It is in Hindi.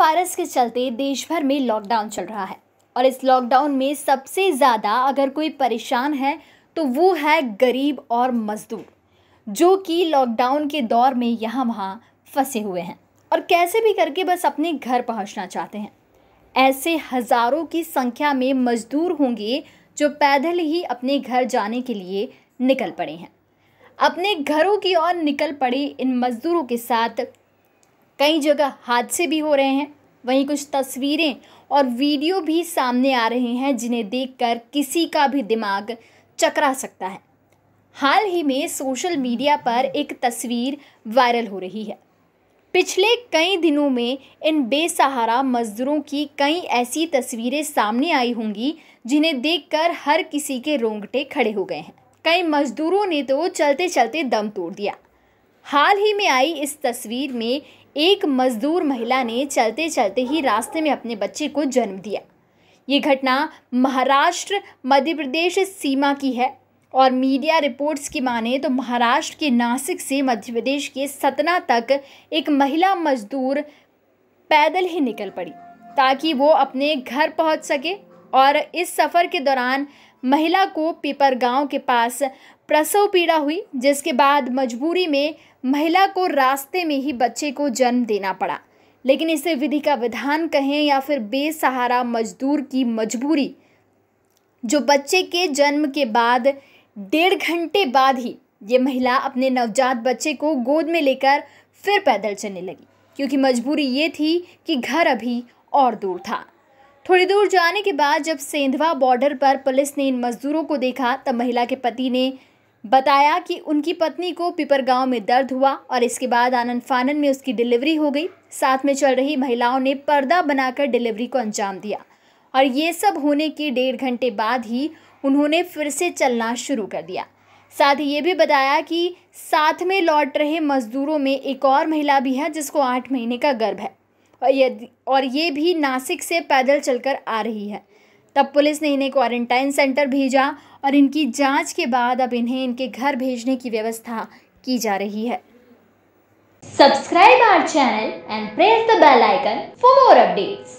वायरस के चलते देश भर में लॉकडाउन चल रहा है और इस लॉकडाउन में सबसे ज़्यादा अगर कोई परेशान है तो वो है गरीब और मज़दूर जो कि लॉकडाउन के दौर में यहाँ वहाँ फंसे हुए हैं और कैसे भी करके बस अपने घर पहुँचना चाहते हैं ऐसे हज़ारों की संख्या में मज़दूर होंगे जो पैदल ही अपने घर जाने के लिए निकल पड़े हैं अपने घरों की ओर निकल पड़े इन मज़दूरों के साथ कई जगह हादसे भी हो रहे हैं वहीं कुछ तस्वीरें और वीडियो भी सामने आ रहे हैं जिन्हें देखकर किसी का भी दिमाग चकरा सकता है हाल ही में सोशल मीडिया पर एक तस्वीर वायरल हो रही है पिछले कई दिनों में इन बेसहारा मजदूरों की कई ऐसी तस्वीरें सामने आई होंगी जिन्हें देखकर हर किसी के रोंगटे खड़े हो गए हैं कई मजदूरों ने तो चलते चलते दम तोड़ दिया हाल ही में आई इस तस्वीर में एक मजदूर महिला ने चलते चलते ही रास्ते में अपने बच्चे को जन्म दिया ये घटना महाराष्ट्र मध्य प्रदेश सीमा की है और मीडिया रिपोर्ट्स की माने तो महाराष्ट्र के नासिक से मध्य प्रदेश के सतना तक एक महिला मजदूर पैदल ही निकल पड़ी ताकि वो अपने घर पहुंच सके और इस सफ़र के दौरान महिला को पिपर गांव के पास प्रसव पीड़ा हुई जिसके बाद मजबूरी में महिला को रास्ते में ही बच्चे को जन्म देना पड़ा लेकिन इसे विधि का विधान कहें या फिर बेसहारा मजदूर की मजबूरी जो बच्चे के जन्म के बाद डेढ़ घंटे बाद ही ये महिला अपने नवजात बच्चे को गोद में लेकर फिर पैदल चलने लगी क्योंकि मजबूरी ये थी कि घर अभी और दूर था थोड़ी दूर जाने के बाद जब सेंधवा बॉर्डर पर पुलिस ने इन मजदूरों को देखा तब महिला के पति ने बताया कि उनकी पत्नी को पिपरगांव में दर्द हुआ और इसके बाद आनंद फानन में उसकी डिलीवरी हो गई साथ में चल रही महिलाओं ने पर्दा बनाकर डिलीवरी को अंजाम दिया और ये सब होने के डेढ़ घंटे बाद ही उन्होंने फिर से चलना शुरू कर दिया साथ ही ये भी बताया कि साथ में लौट रहे मजदूरों में एक और महिला भी है जिसको आठ महीने का गर्भ है और ये और ये भी नासिक से पैदल चलकर आ रही है तब पुलिस ने इन्हें क्वारंटाइन सेंटर भेजा और इनकी जांच के बाद अब इन्हें इनके घर भेजने की व्यवस्था की जा रही है subscribe our channel and press the bell icon for more updates